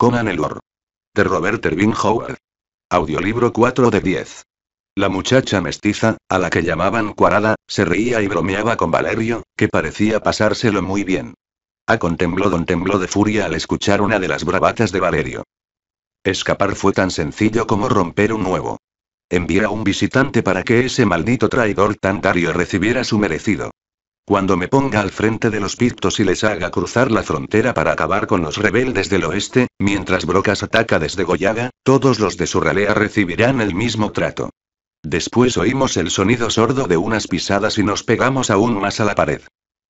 Conan el De Robert Howard. Audiolibro 4 de 10. La muchacha mestiza, a la que llamaban Cuarada, se reía y bromeaba con Valerio, que parecía pasárselo muy bien. A contembló don tembló de furia al escuchar una de las bravatas de Valerio. Escapar fue tan sencillo como romper un huevo. Envía a un visitante para que ese maldito traidor Tantario recibiera su merecido. Cuando me ponga al frente de los pictos y les haga cruzar la frontera para acabar con los rebeldes del oeste, mientras Brocas ataca desde Goyaga, todos los de su ralea recibirán el mismo trato. Después oímos el sonido sordo de unas pisadas y nos pegamos aún más a la pared.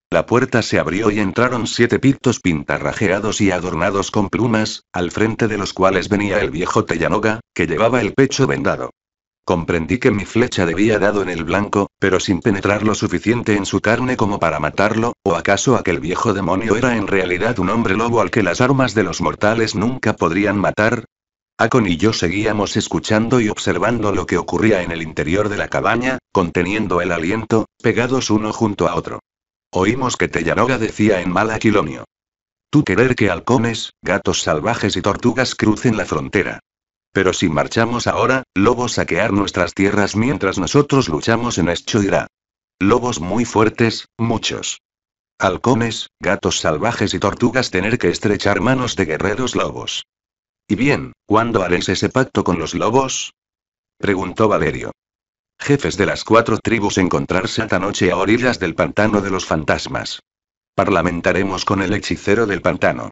La puerta se abrió y entraron siete pictos pintarrajeados y adornados con plumas, al frente de los cuales venía el viejo Tellanoga, que llevaba el pecho vendado. Comprendí que mi flecha debía dado en el blanco, pero sin penetrar lo suficiente en su carne como para matarlo, o acaso aquel viejo demonio era en realidad un hombre lobo al que las armas de los mortales nunca podrían matar. Akon y yo seguíamos escuchando y observando lo que ocurría en el interior de la cabaña, conteniendo el aliento, pegados uno junto a otro. Oímos que Tellanoga decía en mal aquilonio. Tú querer que halcones, gatos salvajes y tortugas crucen la frontera. Pero si marchamos ahora, lobos saquear nuestras tierras mientras nosotros luchamos en Eschoirá. Lobos muy fuertes, muchos. Halcones, gatos salvajes y tortugas tener que estrechar manos de guerreros lobos. ¿Y bien, cuándo haréis ese pacto con los lobos? preguntó Valerio. Jefes de las cuatro tribus encontrarse esta noche a orillas del pantano de los fantasmas. Parlamentaremos con el hechicero del pantano.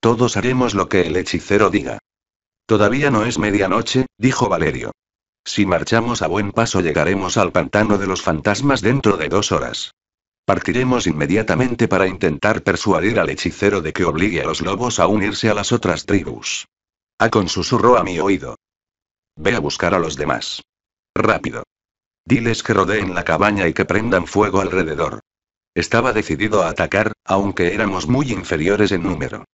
Todos haremos lo que el hechicero diga. Todavía no es medianoche, dijo Valerio. Si marchamos a buen paso llegaremos al pantano de los fantasmas dentro de dos horas. Partiremos inmediatamente para intentar persuadir al hechicero de que obligue a los lobos a unirse a las otras tribus. A, con susurro a mi oído. Ve a buscar a los demás. Rápido. Diles que rodeen la cabaña y que prendan fuego alrededor. Estaba decidido a atacar, aunque éramos muy inferiores en número.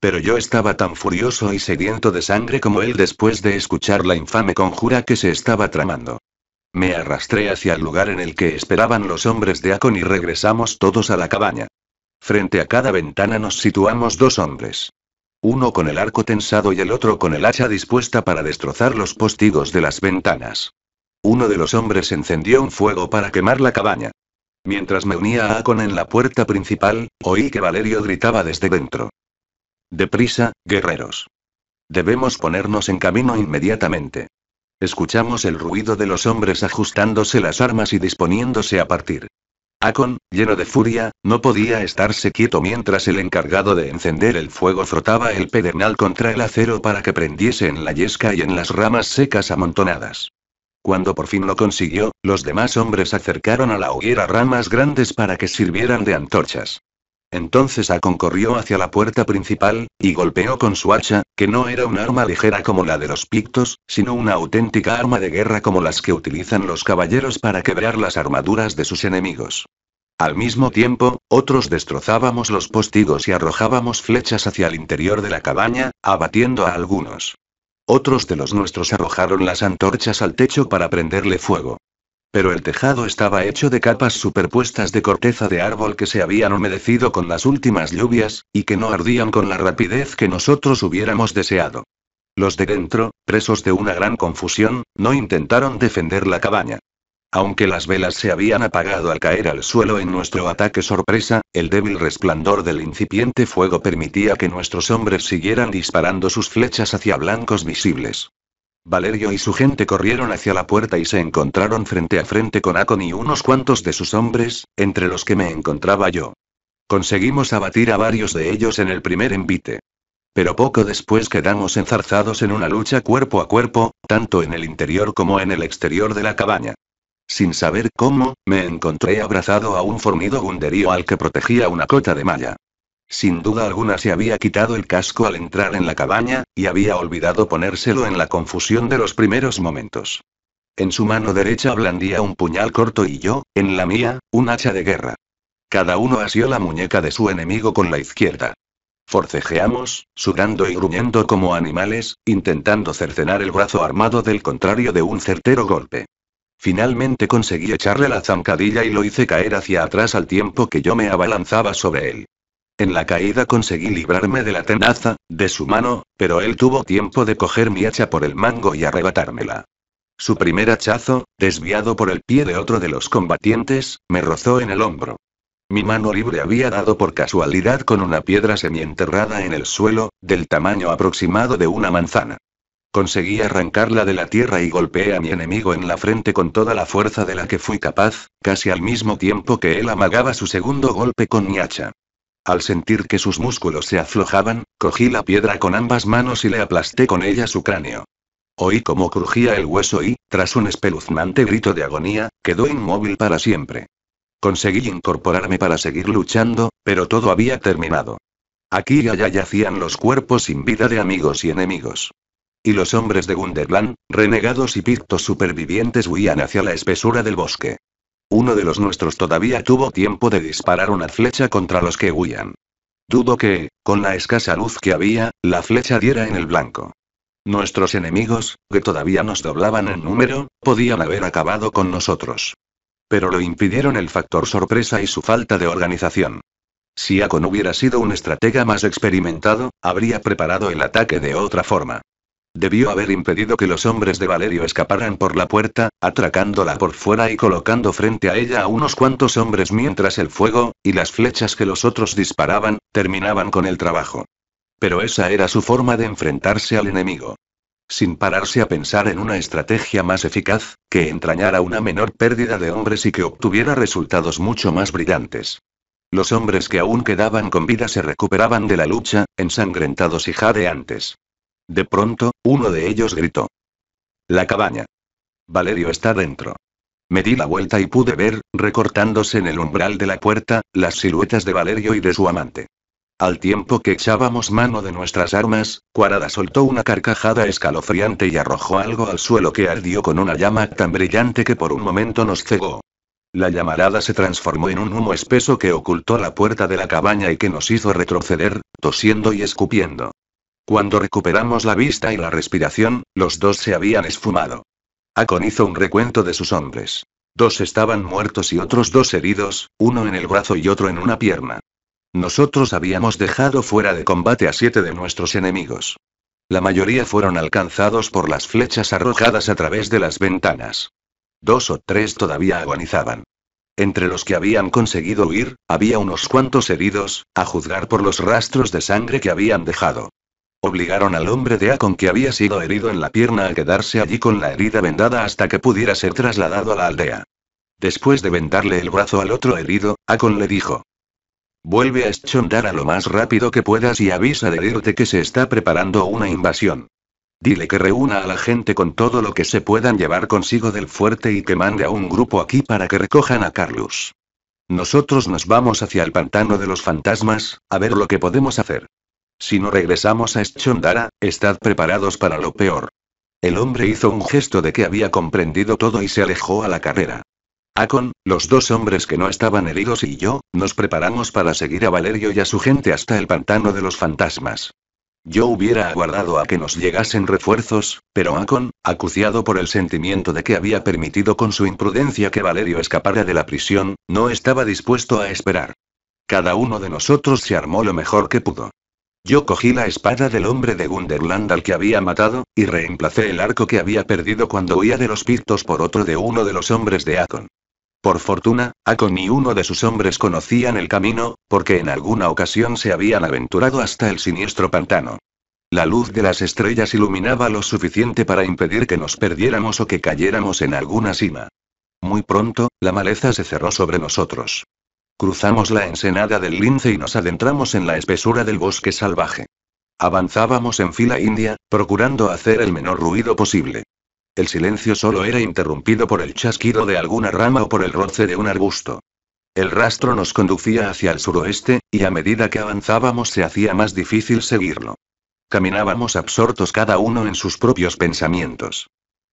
Pero yo estaba tan furioso y sediento de sangre como él después de escuchar la infame conjura que se estaba tramando. Me arrastré hacia el lugar en el que esperaban los hombres de Acon y regresamos todos a la cabaña. Frente a cada ventana nos situamos dos hombres. Uno con el arco tensado y el otro con el hacha dispuesta para destrozar los postigos de las ventanas. Uno de los hombres encendió un fuego para quemar la cabaña. Mientras me unía a Acon en la puerta principal, oí que Valerio gritaba desde dentro. Deprisa, guerreros. Debemos ponernos en camino inmediatamente. Escuchamos el ruido de los hombres ajustándose las armas y disponiéndose a partir. Akon, lleno de furia, no podía estarse quieto mientras el encargado de encender el fuego frotaba el pedernal contra el acero para que prendiese en la yesca y en las ramas secas amontonadas. Cuando por fin lo consiguió, los demás hombres acercaron a la hoguera ramas grandes para que sirvieran de antorchas. Entonces Akon corrió hacia la puerta principal, y golpeó con su hacha, que no era un arma ligera como la de los pictos, sino una auténtica arma de guerra como las que utilizan los caballeros para quebrar las armaduras de sus enemigos. Al mismo tiempo, otros destrozábamos los postigos y arrojábamos flechas hacia el interior de la cabaña, abatiendo a algunos. Otros de los nuestros arrojaron las antorchas al techo para prenderle fuego pero el tejado estaba hecho de capas superpuestas de corteza de árbol que se habían humedecido con las últimas lluvias, y que no ardían con la rapidez que nosotros hubiéramos deseado. Los de dentro, presos de una gran confusión, no intentaron defender la cabaña. Aunque las velas se habían apagado al caer al suelo en nuestro ataque sorpresa, el débil resplandor del incipiente fuego permitía que nuestros hombres siguieran disparando sus flechas hacia blancos visibles. Valerio y su gente corrieron hacia la puerta y se encontraron frente a frente con Acon y unos cuantos de sus hombres, entre los que me encontraba yo. Conseguimos abatir a varios de ellos en el primer envite. Pero poco después quedamos enzarzados en una lucha cuerpo a cuerpo, tanto en el interior como en el exterior de la cabaña. Sin saber cómo, me encontré abrazado a un fornido gunderío al que protegía una cota de malla. Sin duda alguna se había quitado el casco al entrar en la cabaña, y había olvidado ponérselo en la confusión de los primeros momentos. En su mano derecha blandía un puñal corto y yo, en la mía, un hacha de guerra. Cada uno asió la muñeca de su enemigo con la izquierda. Forcejeamos, sudando y gruñendo como animales, intentando cercenar el brazo armado del contrario de un certero golpe. Finalmente conseguí echarle la zancadilla y lo hice caer hacia atrás al tiempo que yo me abalanzaba sobre él. En la caída conseguí librarme de la tenaza, de su mano, pero él tuvo tiempo de coger mi hacha por el mango y arrebatármela. Su primer hachazo, desviado por el pie de otro de los combatientes, me rozó en el hombro. Mi mano libre había dado por casualidad con una piedra semienterrada en el suelo, del tamaño aproximado de una manzana. Conseguí arrancarla de la tierra y golpeé a mi enemigo en la frente con toda la fuerza de la que fui capaz, casi al mismo tiempo que él amagaba su segundo golpe con mi hacha. Al sentir que sus músculos se aflojaban, cogí la piedra con ambas manos y le aplasté con ella su cráneo. Oí cómo crujía el hueso y, tras un espeluznante grito de agonía, quedó inmóvil para siempre. Conseguí incorporarme para seguir luchando, pero todo había terminado. Aquí y allá yacían los cuerpos sin vida de amigos y enemigos. Y los hombres de Gunderland, renegados y pictos supervivientes, huían hacia la espesura del bosque. Uno de los nuestros todavía tuvo tiempo de disparar una flecha contra los que huían. Dudo que, con la escasa luz que había, la flecha diera en el blanco. Nuestros enemigos, que todavía nos doblaban en número, podían haber acabado con nosotros. Pero lo impidieron el factor sorpresa y su falta de organización. Si Akon hubiera sido un estratega más experimentado, habría preparado el ataque de otra forma. Debió haber impedido que los hombres de Valerio escaparan por la puerta, atracándola por fuera y colocando frente a ella a unos cuantos hombres mientras el fuego, y las flechas que los otros disparaban, terminaban con el trabajo. Pero esa era su forma de enfrentarse al enemigo. Sin pararse a pensar en una estrategia más eficaz, que entrañara una menor pérdida de hombres y que obtuviera resultados mucho más brillantes. Los hombres que aún quedaban con vida se recuperaban de la lucha, ensangrentados y jadeantes. De pronto, uno de ellos gritó. La cabaña. Valerio está dentro. Me di la vuelta y pude ver, recortándose en el umbral de la puerta, las siluetas de Valerio y de su amante. Al tiempo que echábamos mano de nuestras armas, Cuarada soltó una carcajada escalofriante y arrojó algo al suelo que ardió con una llama tan brillante que por un momento nos cegó. La llamarada se transformó en un humo espeso que ocultó la puerta de la cabaña y que nos hizo retroceder, tosiendo y escupiendo. Cuando recuperamos la vista y la respiración, los dos se habían esfumado. Akon hizo un recuento de sus hombres. Dos estaban muertos y otros dos heridos, uno en el brazo y otro en una pierna. Nosotros habíamos dejado fuera de combate a siete de nuestros enemigos. La mayoría fueron alcanzados por las flechas arrojadas a través de las ventanas. Dos o tres todavía agonizaban. Entre los que habían conseguido huir, había unos cuantos heridos, a juzgar por los rastros de sangre que habían dejado. Obligaron al hombre de Acon que había sido herido en la pierna a quedarse allí con la herida vendada hasta que pudiera ser trasladado a la aldea. Después de vendarle el brazo al otro herido, Acon le dijo. Vuelve a a lo más rápido que puedas y avisa de irte que se está preparando una invasión. Dile que reúna a la gente con todo lo que se puedan llevar consigo del fuerte y que mande a un grupo aquí para que recojan a Carlos. Nosotros nos vamos hacia el pantano de los fantasmas, a ver lo que podemos hacer. Si no regresamos a Schondara, estad preparados para lo peor. El hombre hizo un gesto de que había comprendido todo y se alejó a la carrera. Akon, los dos hombres que no estaban heridos y yo, nos preparamos para seguir a Valerio y a su gente hasta el pantano de los fantasmas. Yo hubiera aguardado a que nos llegasen refuerzos, pero Akon, acuciado por el sentimiento de que había permitido con su imprudencia que Valerio escapara de la prisión, no estaba dispuesto a esperar. Cada uno de nosotros se armó lo mejor que pudo. Yo cogí la espada del hombre de Gunderland al que había matado, y reemplacé el arco que había perdido cuando huía de los pictos por otro de uno de los hombres de Akon. Por fortuna, Akon y uno de sus hombres conocían el camino, porque en alguna ocasión se habían aventurado hasta el siniestro pantano. La luz de las estrellas iluminaba lo suficiente para impedir que nos perdiéramos o que cayéramos en alguna cima. Muy pronto, la maleza se cerró sobre nosotros. Cruzamos la ensenada del lince y nos adentramos en la espesura del bosque salvaje. Avanzábamos en fila india, procurando hacer el menor ruido posible. El silencio solo era interrumpido por el chasquido de alguna rama o por el roce de un arbusto. El rastro nos conducía hacia el suroeste, y a medida que avanzábamos se hacía más difícil seguirlo. Caminábamos absortos cada uno en sus propios pensamientos.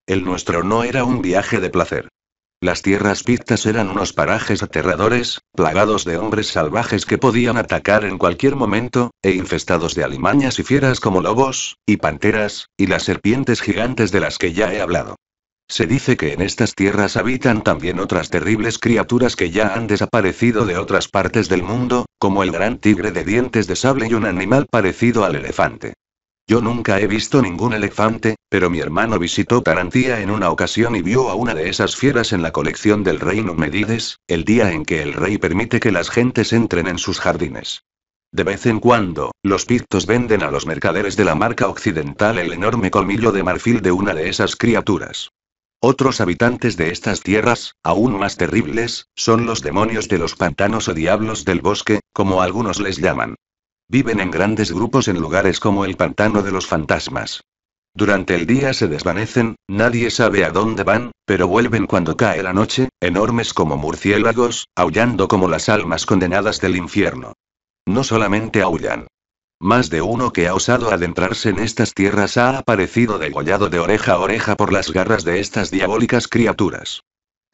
El nuestro no era un viaje de placer. Las tierras pistas eran unos parajes aterradores, plagados de hombres salvajes que podían atacar en cualquier momento, e infestados de alimañas y fieras como lobos, y panteras, y las serpientes gigantes de las que ya he hablado. Se dice que en estas tierras habitan también otras terribles criaturas que ya han desaparecido de otras partes del mundo, como el gran tigre de dientes de sable y un animal parecido al elefante. Yo nunca he visto ningún elefante, pero mi hermano visitó Tarantía en una ocasión y vio a una de esas fieras en la colección del reino Medides, el día en que el rey permite que las gentes entren en sus jardines. De vez en cuando, los pictos venden a los mercaderes de la marca occidental el enorme colmillo de marfil de una de esas criaturas. Otros habitantes de estas tierras, aún más terribles, son los demonios de los pantanos o diablos del bosque, como algunos les llaman. Viven en grandes grupos en lugares como el pantano de los fantasmas. Durante el día se desvanecen, nadie sabe a dónde van, pero vuelven cuando cae la noche, enormes como murciélagos, aullando como las almas condenadas del infierno. No solamente aullan. Más de uno que ha osado adentrarse en estas tierras ha aparecido degollado de oreja a oreja por las garras de estas diabólicas criaturas.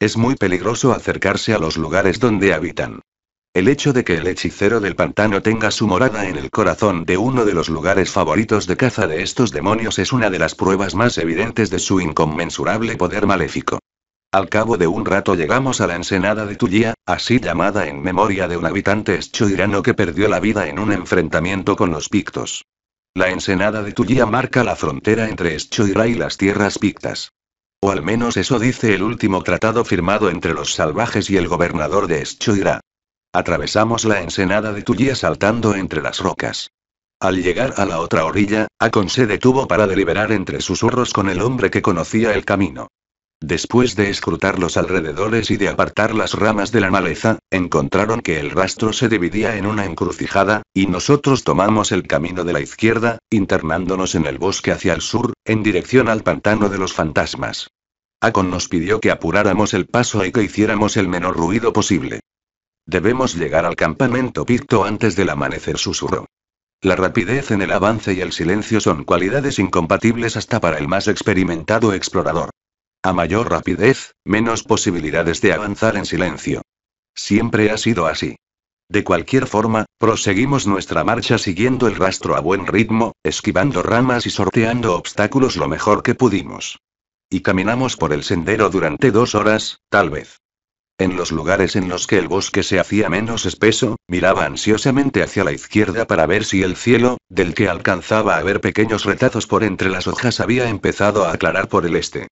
Es muy peligroso acercarse a los lugares donde habitan. El hecho de que el hechicero del pantano tenga su morada en el corazón de uno de los lugares favoritos de caza de estos demonios es una de las pruebas más evidentes de su inconmensurable poder maléfico. Al cabo de un rato llegamos a la ensenada de Tullía, así llamada en memoria de un habitante eschoirano que perdió la vida en un enfrentamiento con los pictos. La ensenada de Tullía marca la frontera entre Eschoira y las tierras pictas. O al menos eso dice el último tratado firmado entre los salvajes y el gobernador de Eschoira. Atravesamos la ensenada de Tullía saltando entre las rocas. Al llegar a la otra orilla, Akon se detuvo para deliberar entre susurros con el hombre que conocía el camino. Después de escrutar los alrededores y de apartar las ramas de la maleza, encontraron que el rastro se dividía en una encrucijada, y nosotros tomamos el camino de la izquierda, internándonos en el bosque hacia el sur, en dirección al pantano de los fantasmas. Akon nos pidió que apuráramos el paso y que hiciéramos el menor ruido posible. Debemos llegar al campamento Picto antes del amanecer, susurro. La rapidez en el avance y el silencio son cualidades incompatibles hasta para el más experimentado explorador. A mayor rapidez, menos posibilidades de avanzar en silencio. Siempre ha sido así. De cualquier forma, proseguimos nuestra marcha siguiendo el rastro a buen ritmo, esquivando ramas y sorteando obstáculos lo mejor que pudimos. Y caminamos por el sendero durante dos horas, tal vez. En los lugares en los que el bosque se hacía menos espeso, miraba ansiosamente hacia la izquierda para ver si el cielo, del que alcanzaba a ver pequeños retazos por entre las hojas, había empezado a aclarar por el este.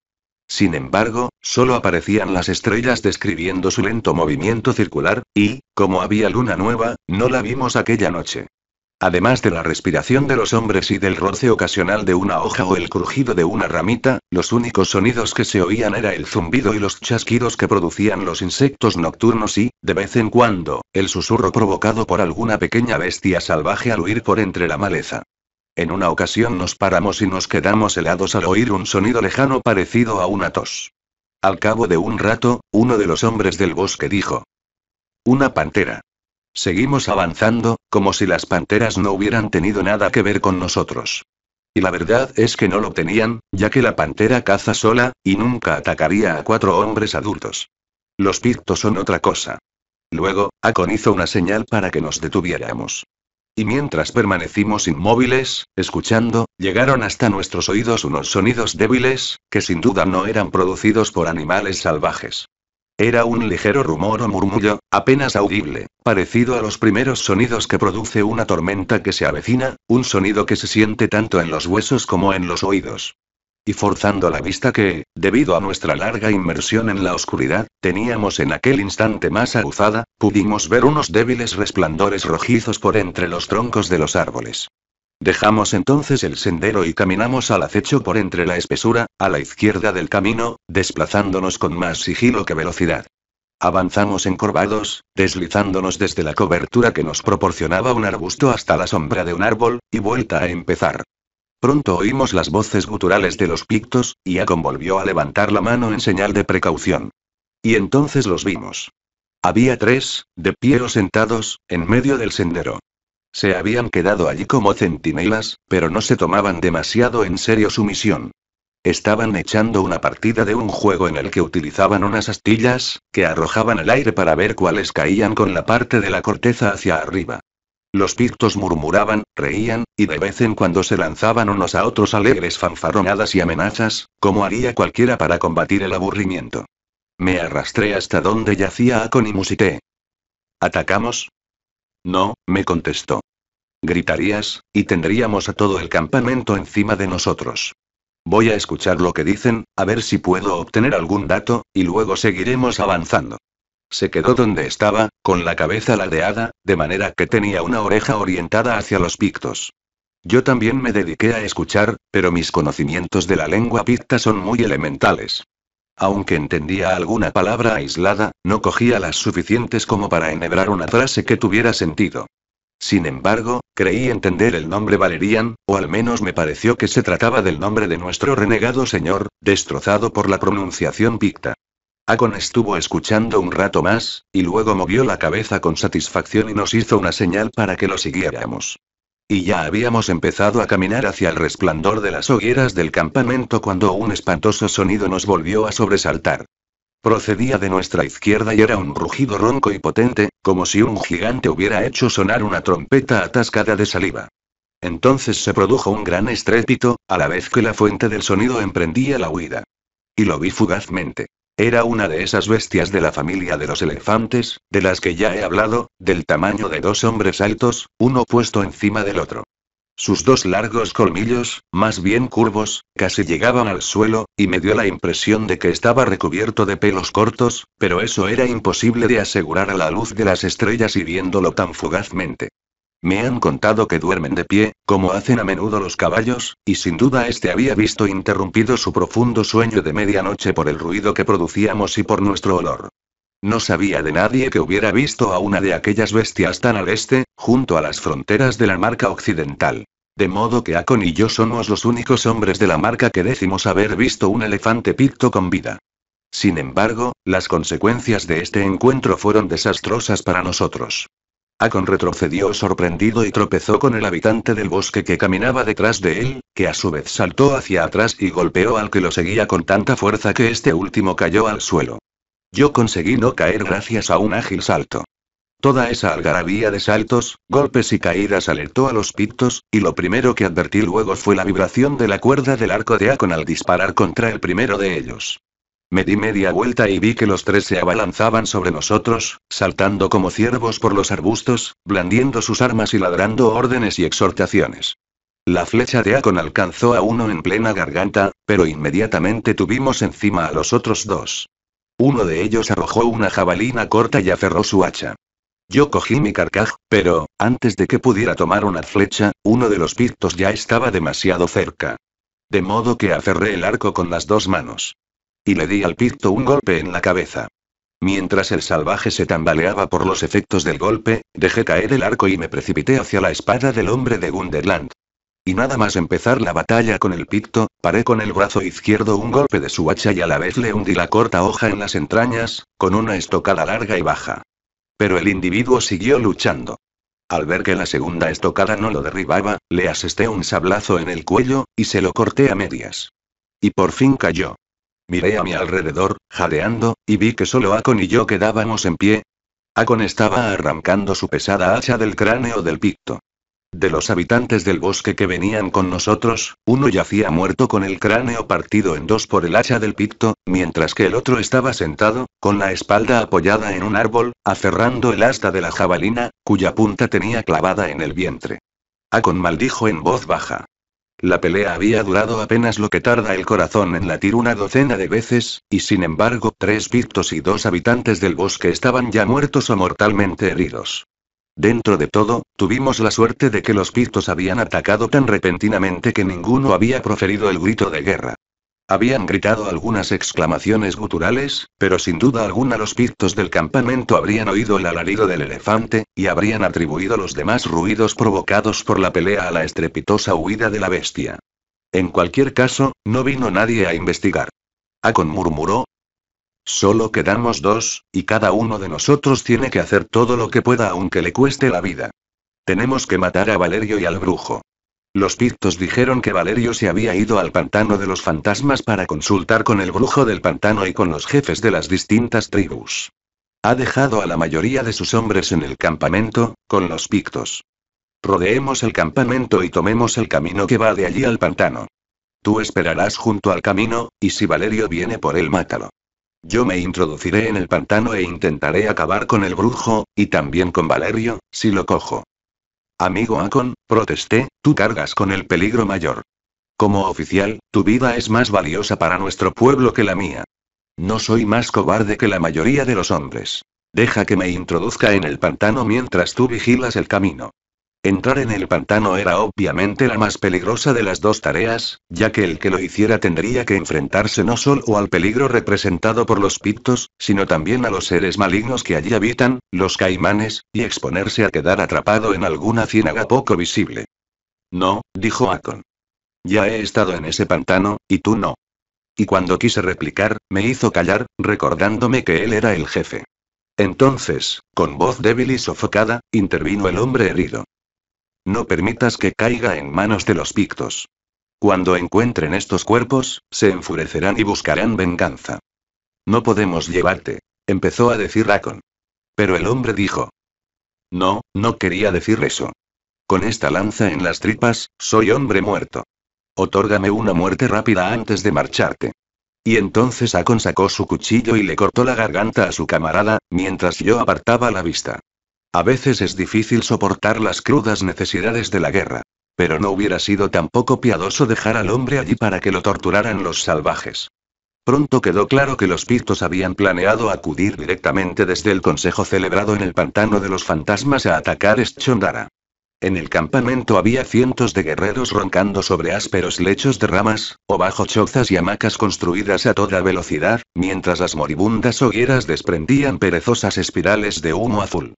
Sin embargo, solo aparecían las estrellas describiendo su lento movimiento circular, y, como había luna nueva, no la vimos aquella noche. Además de la respiración de los hombres y del roce ocasional de una hoja o el crujido de una ramita, los únicos sonidos que se oían era el zumbido y los chasquidos que producían los insectos nocturnos y, de vez en cuando, el susurro provocado por alguna pequeña bestia salvaje al huir por entre la maleza. En una ocasión nos paramos y nos quedamos helados al oír un sonido lejano parecido a una tos. Al cabo de un rato, uno de los hombres del bosque dijo. Una pantera. Seguimos avanzando, como si las panteras no hubieran tenido nada que ver con nosotros. Y la verdad es que no lo tenían, ya que la pantera caza sola, y nunca atacaría a cuatro hombres adultos. Los pictos son otra cosa. Luego, Akon hizo una señal para que nos detuviéramos. Y mientras permanecimos inmóviles, escuchando, llegaron hasta nuestros oídos unos sonidos débiles, que sin duda no eran producidos por animales salvajes. Era un ligero rumor o murmullo, apenas audible, parecido a los primeros sonidos que produce una tormenta que se avecina, un sonido que se siente tanto en los huesos como en los oídos. Y forzando la vista que, debido a nuestra larga inmersión en la oscuridad, teníamos en aquel instante más aguzada, pudimos ver unos débiles resplandores rojizos por entre los troncos de los árboles. Dejamos entonces el sendero y caminamos al acecho por entre la espesura, a la izquierda del camino, desplazándonos con más sigilo que velocidad. Avanzamos encorvados, deslizándonos desde la cobertura que nos proporcionaba un arbusto hasta la sombra de un árbol, y vuelta a empezar. Pronto oímos las voces guturales de los pictos, y Acon volvió a levantar la mano en señal de precaución. Y entonces los vimos. Había tres, de pie o sentados, en medio del sendero. Se habían quedado allí como centinelas, pero no se tomaban demasiado en serio su misión. Estaban echando una partida de un juego en el que utilizaban unas astillas, que arrojaban al aire para ver cuáles caían con la parte de la corteza hacia arriba. Los pictos murmuraban, reían, y de vez en cuando se lanzaban unos a otros alegres fanfarronadas y amenazas, como haría cualquiera para combatir el aburrimiento. Me arrastré hasta donde yacía Akon y musité. ¿Atacamos? No, me contestó. Gritarías, y tendríamos a todo el campamento encima de nosotros. Voy a escuchar lo que dicen, a ver si puedo obtener algún dato, y luego seguiremos avanzando. Se quedó donde estaba, con la cabeza ladeada, de manera que tenía una oreja orientada hacia los pictos. Yo también me dediqué a escuchar, pero mis conocimientos de la lengua picta son muy elementales. Aunque entendía alguna palabra aislada, no cogía las suficientes como para enhebrar una frase que tuviera sentido. Sin embargo, creí entender el nombre Valerian, o al menos me pareció que se trataba del nombre de nuestro renegado señor, destrozado por la pronunciación picta. Acon estuvo escuchando un rato más, y luego movió la cabeza con satisfacción y nos hizo una señal para que lo siguiéramos. Y ya habíamos empezado a caminar hacia el resplandor de las hogueras del campamento cuando un espantoso sonido nos volvió a sobresaltar. Procedía de nuestra izquierda y era un rugido ronco y potente, como si un gigante hubiera hecho sonar una trompeta atascada de saliva. Entonces se produjo un gran estrépito, a la vez que la fuente del sonido emprendía la huida. Y lo vi fugazmente. Era una de esas bestias de la familia de los elefantes, de las que ya he hablado, del tamaño de dos hombres altos, uno puesto encima del otro. Sus dos largos colmillos, más bien curvos, casi llegaban al suelo, y me dio la impresión de que estaba recubierto de pelos cortos, pero eso era imposible de asegurar a la luz de las estrellas y viéndolo tan fugazmente. Me han contado que duermen de pie, como hacen a menudo los caballos, y sin duda este había visto interrumpido su profundo sueño de medianoche por el ruido que producíamos y por nuestro olor. No sabía de nadie que hubiera visto a una de aquellas bestias tan al este, junto a las fronteras de la marca occidental. De modo que Acon y yo somos los únicos hombres de la marca que decimos haber visto un elefante picto con vida. Sin embargo, las consecuencias de este encuentro fueron desastrosas para nosotros. Akon retrocedió sorprendido y tropezó con el habitante del bosque que caminaba detrás de él, que a su vez saltó hacia atrás y golpeó al que lo seguía con tanta fuerza que este último cayó al suelo. Yo conseguí no caer gracias a un ágil salto. Toda esa algarabía de saltos, golpes y caídas alertó a los pictos, y lo primero que advertí luego fue la vibración de la cuerda del arco de Akon al disparar contra el primero de ellos. Me di media vuelta y vi que los tres se abalanzaban sobre nosotros, saltando como ciervos por los arbustos, blandiendo sus armas y ladrando órdenes y exhortaciones. La flecha de Acon alcanzó a uno en plena garganta, pero inmediatamente tuvimos encima a los otros dos. Uno de ellos arrojó una jabalina corta y aferró su hacha. Yo cogí mi carcaj, pero, antes de que pudiera tomar una flecha, uno de los pictos ya estaba demasiado cerca. De modo que aferré el arco con las dos manos y le di al picto un golpe en la cabeza. Mientras el salvaje se tambaleaba por los efectos del golpe, dejé caer el arco y me precipité hacia la espada del hombre de Gunderland. Y nada más empezar la batalla con el picto, paré con el brazo izquierdo un golpe de su hacha y a la vez le hundí la corta hoja en las entrañas, con una estocada larga y baja. Pero el individuo siguió luchando. Al ver que la segunda estocada no lo derribaba, le asesté un sablazo en el cuello, y se lo corté a medias. Y por fin cayó. Miré a mi alrededor, jadeando, y vi que solo Akon y yo quedábamos en pie. Akon estaba arrancando su pesada hacha del cráneo del picto. De los habitantes del bosque que venían con nosotros, uno yacía muerto con el cráneo partido en dos por el hacha del picto, mientras que el otro estaba sentado, con la espalda apoyada en un árbol, aferrando el asta de la jabalina, cuya punta tenía clavada en el vientre. Akon maldijo en voz baja. La pelea había durado apenas lo que tarda el corazón en latir una docena de veces, y sin embargo tres pictos y dos habitantes del bosque estaban ya muertos o mortalmente heridos. Dentro de todo, tuvimos la suerte de que los pictos habían atacado tan repentinamente que ninguno había proferido el grito de guerra. Habían gritado algunas exclamaciones guturales, pero sin duda alguna los pictos del campamento habrían oído el alarido del elefante, y habrían atribuido los demás ruidos provocados por la pelea a la estrepitosa huida de la bestia. En cualquier caso, no vino nadie a investigar. Acon murmuró. Solo quedamos dos, y cada uno de nosotros tiene que hacer todo lo que pueda aunque le cueste la vida. Tenemos que matar a Valerio y al brujo. Los pictos dijeron que Valerio se había ido al pantano de los fantasmas para consultar con el brujo del pantano y con los jefes de las distintas tribus. Ha dejado a la mayoría de sus hombres en el campamento, con los pictos. Rodeemos el campamento y tomemos el camino que va de allí al pantano. Tú esperarás junto al camino, y si Valerio viene por él, mátalo. Yo me introduciré en el pantano e intentaré acabar con el brujo, y también con Valerio, si lo cojo. Amigo Akon, protesté, tú cargas con el peligro mayor. Como oficial, tu vida es más valiosa para nuestro pueblo que la mía. No soy más cobarde que la mayoría de los hombres. Deja que me introduzca en el pantano mientras tú vigilas el camino. Entrar en el pantano era obviamente la más peligrosa de las dos tareas, ya que el que lo hiciera tendría que enfrentarse no solo al peligro representado por los pictos, sino también a los seres malignos que allí habitan, los caimanes, y exponerse a quedar atrapado en alguna ciénaga poco visible. No, dijo Akon. Ya he estado en ese pantano, y tú no. Y cuando quise replicar, me hizo callar, recordándome que él era el jefe. Entonces, con voz débil y sofocada, intervino el hombre herido. No permitas que caiga en manos de los pictos. Cuando encuentren estos cuerpos, se enfurecerán y buscarán venganza. No podemos llevarte, empezó a decir Racon. Pero el hombre dijo. No, no quería decir eso. Con esta lanza en las tripas, soy hombre muerto. Otórgame una muerte rápida antes de marcharte. Y entonces Akon sacó su cuchillo y le cortó la garganta a su camarada, mientras yo apartaba la vista. A veces es difícil soportar las crudas necesidades de la guerra. Pero no hubiera sido tampoco piadoso dejar al hombre allí para que lo torturaran los salvajes. Pronto quedó claro que los pictos habían planeado acudir directamente desde el consejo celebrado en el pantano de los fantasmas a atacar Eschondara. En el campamento había cientos de guerreros roncando sobre ásperos lechos de ramas, o bajo chozas y hamacas construidas a toda velocidad, mientras las moribundas hogueras desprendían perezosas espirales de humo azul.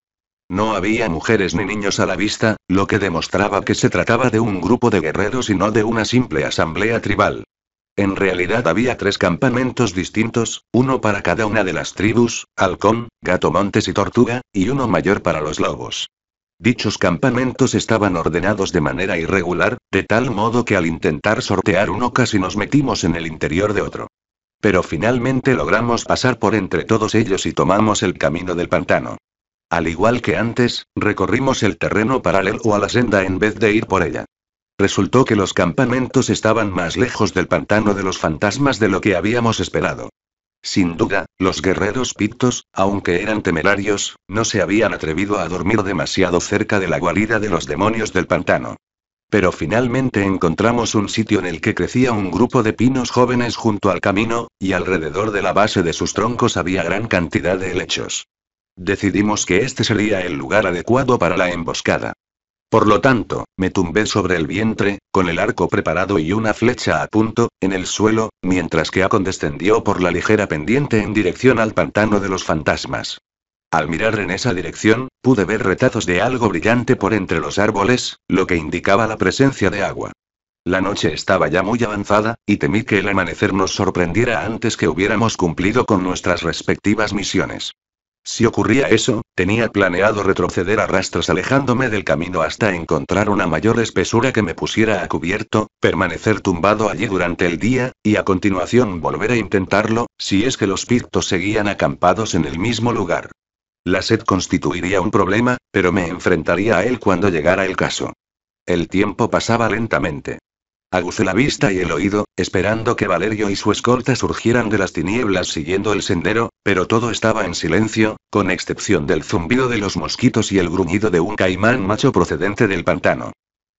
No había mujeres ni niños a la vista, lo que demostraba que se trataba de un grupo de guerreros y no de una simple asamblea tribal. En realidad había tres campamentos distintos, uno para cada una de las tribus, halcón, gato montes y tortuga, y uno mayor para los lobos. Dichos campamentos estaban ordenados de manera irregular, de tal modo que al intentar sortear uno casi nos metimos en el interior de otro. Pero finalmente logramos pasar por entre todos ellos y tomamos el camino del pantano. Al igual que antes, recorrimos el terreno paralelo a la senda en vez de ir por ella. Resultó que los campamentos estaban más lejos del pantano de los fantasmas de lo que habíamos esperado. Sin duda, los guerreros pictos, aunque eran temerarios, no se habían atrevido a dormir demasiado cerca de la guarida de los demonios del pantano. Pero finalmente encontramos un sitio en el que crecía un grupo de pinos jóvenes junto al camino, y alrededor de la base de sus troncos había gran cantidad de helechos. Decidimos que este sería el lugar adecuado para la emboscada. Por lo tanto, me tumbé sobre el vientre, con el arco preparado y una flecha a punto, en el suelo, mientras que Akon descendió por la ligera pendiente en dirección al pantano de los fantasmas. Al mirar en esa dirección, pude ver retazos de algo brillante por entre los árboles, lo que indicaba la presencia de agua. La noche estaba ya muy avanzada, y temí que el amanecer nos sorprendiera antes que hubiéramos cumplido con nuestras respectivas misiones. Si ocurría eso, tenía planeado retroceder a rastras alejándome del camino hasta encontrar una mayor espesura que me pusiera a cubierto, permanecer tumbado allí durante el día, y a continuación volver a intentarlo, si es que los pictos seguían acampados en el mismo lugar. La sed constituiría un problema, pero me enfrentaría a él cuando llegara el caso. El tiempo pasaba lentamente. Agucé la vista y el oído, esperando que Valerio y su escolta surgieran de las tinieblas siguiendo el sendero, pero todo estaba en silencio, con excepción del zumbido de los mosquitos y el gruñido de un caimán macho procedente del pantano.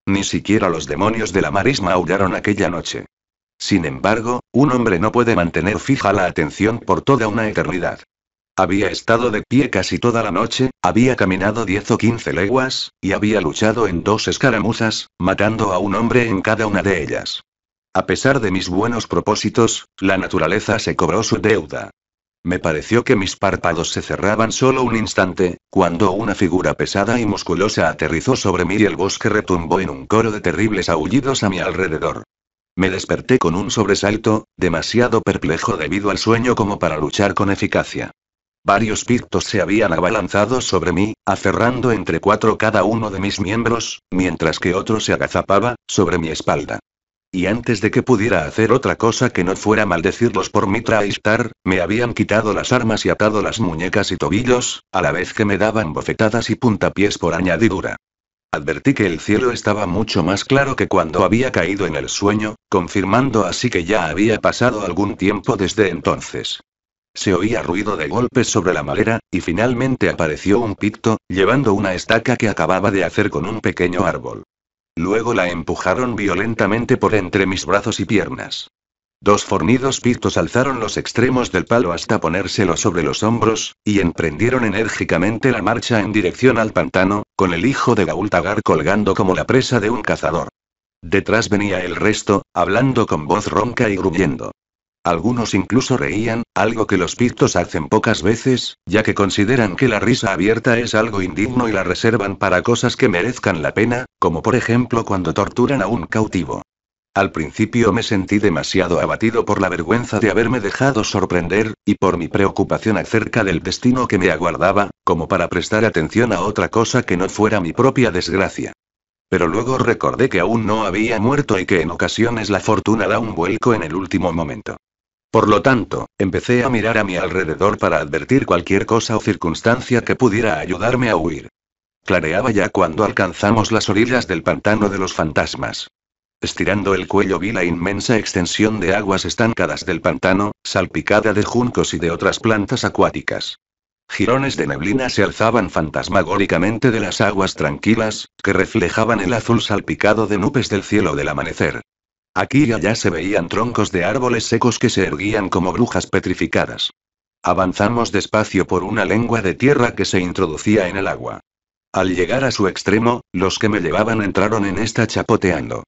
Ni siquiera los demonios de la marisma aullaron aquella noche. Sin embargo, un hombre no puede mantener fija la atención por toda una eternidad. Había estado de pie casi toda la noche, había caminado 10 o 15 leguas, y había luchado en dos escaramuzas, matando a un hombre en cada una de ellas. A pesar de mis buenos propósitos, la naturaleza se cobró su deuda. Me pareció que mis párpados se cerraban solo un instante, cuando una figura pesada y musculosa aterrizó sobre mí y el bosque retumbó en un coro de terribles aullidos a mi alrededor. Me desperté con un sobresalto, demasiado perplejo debido al sueño como para luchar con eficacia. Varios pictos se habían abalanzado sobre mí, aferrando entre cuatro cada uno de mis miembros, mientras que otro se agazapaba, sobre mi espalda. Y antes de que pudiera hacer otra cosa que no fuera maldecirlos por mi traistar, me habían quitado las armas y atado las muñecas y tobillos, a la vez que me daban bofetadas y puntapiés por añadidura. Advertí que el cielo estaba mucho más claro que cuando había caído en el sueño, confirmando así que ya había pasado algún tiempo desde entonces. Se oía ruido de golpes sobre la madera, y finalmente apareció un picto, llevando una estaca que acababa de hacer con un pequeño árbol. Luego la empujaron violentamente por entre mis brazos y piernas. Dos fornidos pictos alzaron los extremos del palo hasta ponérselo sobre los hombros, y emprendieron enérgicamente la marcha en dirección al pantano, con el hijo de gaúl colgando como la presa de un cazador. Detrás venía el resto, hablando con voz ronca y gruñendo. Algunos incluso reían, algo que los pictos hacen pocas veces, ya que consideran que la risa abierta es algo indigno y la reservan para cosas que merezcan la pena, como por ejemplo cuando torturan a un cautivo. Al principio me sentí demasiado abatido por la vergüenza de haberme dejado sorprender, y por mi preocupación acerca del destino que me aguardaba, como para prestar atención a otra cosa que no fuera mi propia desgracia. Pero luego recordé que aún no había muerto y que en ocasiones la fortuna da un vuelco en el último momento. Por lo tanto, empecé a mirar a mi alrededor para advertir cualquier cosa o circunstancia que pudiera ayudarme a huir. Clareaba ya cuando alcanzamos las orillas del pantano de los fantasmas. Estirando el cuello vi la inmensa extensión de aguas estancadas del pantano, salpicada de juncos y de otras plantas acuáticas. Girones de neblina se alzaban fantasmagóricamente de las aguas tranquilas, que reflejaban el azul salpicado de nubes del cielo del amanecer. Aquí y allá se veían troncos de árboles secos que se erguían como brujas petrificadas. Avanzamos despacio por una lengua de tierra que se introducía en el agua. Al llegar a su extremo, los que me llevaban entraron en esta chapoteando.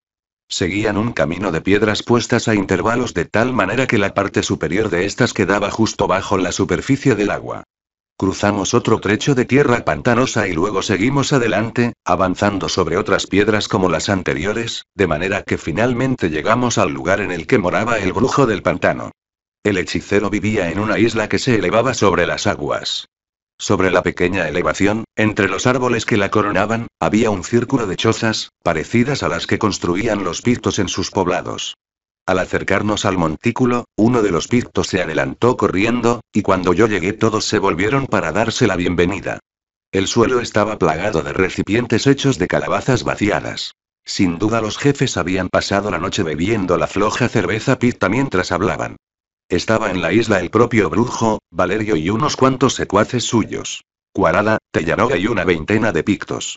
Seguían un camino de piedras puestas a intervalos de tal manera que la parte superior de estas quedaba justo bajo la superficie del agua. Cruzamos otro trecho de tierra pantanosa y luego seguimos adelante, avanzando sobre otras piedras como las anteriores, de manera que finalmente llegamos al lugar en el que moraba el brujo del pantano. El hechicero vivía en una isla que se elevaba sobre las aguas. Sobre la pequeña elevación, entre los árboles que la coronaban, había un círculo de chozas, parecidas a las que construían los pictos en sus poblados. Al acercarnos al montículo, uno de los pictos se adelantó corriendo, y cuando yo llegué todos se volvieron para darse la bienvenida. El suelo estaba plagado de recipientes hechos de calabazas vaciadas. Sin duda los jefes habían pasado la noche bebiendo la floja cerveza picta mientras hablaban. Estaba en la isla el propio brujo, Valerio y unos cuantos secuaces suyos. Cuarada, Tellaroga y una veintena de pictos.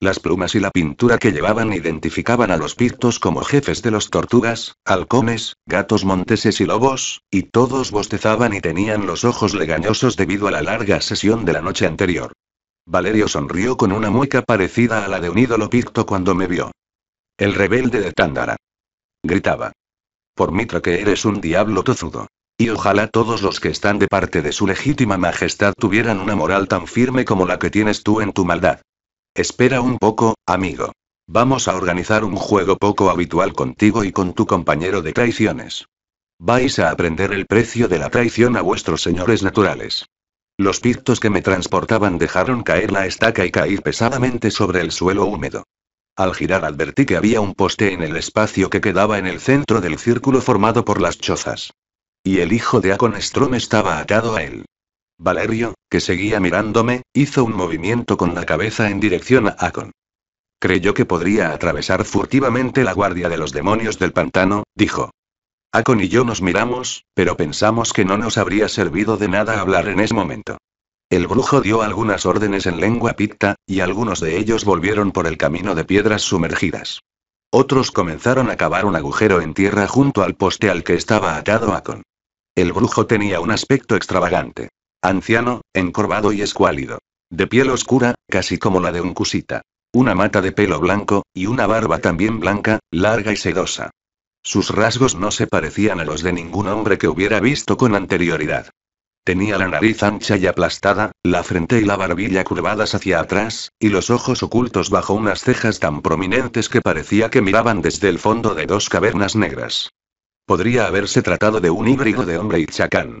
Las plumas y la pintura que llevaban identificaban a los pictos como jefes de los tortugas, halcones, gatos monteses y lobos, y todos bostezaban y tenían los ojos legañosos debido a la larga sesión de la noche anterior. Valerio sonrió con una mueca parecida a la de un ídolo picto cuando me vio. El rebelde de Tándara. Gritaba. Por Mitra que eres un diablo tozudo. Y ojalá todos los que están de parte de su legítima majestad tuvieran una moral tan firme como la que tienes tú en tu maldad. Espera un poco, amigo. Vamos a organizar un juego poco habitual contigo y con tu compañero de traiciones. Vais a aprender el precio de la traición a vuestros señores naturales. Los pictos que me transportaban dejaron caer la estaca y caí pesadamente sobre el suelo húmedo. Al girar advertí que había un poste en el espacio que quedaba en el centro del círculo formado por las chozas. Y el hijo de Aconstrom estaba atado a él. Valerio, que seguía mirándome, hizo un movimiento con la cabeza en dirección a Akon. Creyó que podría atravesar furtivamente la guardia de los demonios del pantano, dijo. Akon y yo nos miramos, pero pensamos que no nos habría servido de nada hablar en ese momento. El brujo dio algunas órdenes en lengua picta, y algunos de ellos volvieron por el camino de piedras sumergidas. Otros comenzaron a cavar un agujero en tierra junto al poste al que estaba atado Akon. El brujo tenía un aspecto extravagante. Anciano, encorvado y escuálido. De piel oscura, casi como la de un cusita. Una mata de pelo blanco, y una barba también blanca, larga y sedosa. Sus rasgos no se parecían a los de ningún hombre que hubiera visto con anterioridad. Tenía la nariz ancha y aplastada, la frente y la barbilla curvadas hacia atrás, y los ojos ocultos bajo unas cejas tan prominentes que parecía que miraban desde el fondo de dos cavernas negras. Podría haberse tratado de un híbrido de hombre y chacán.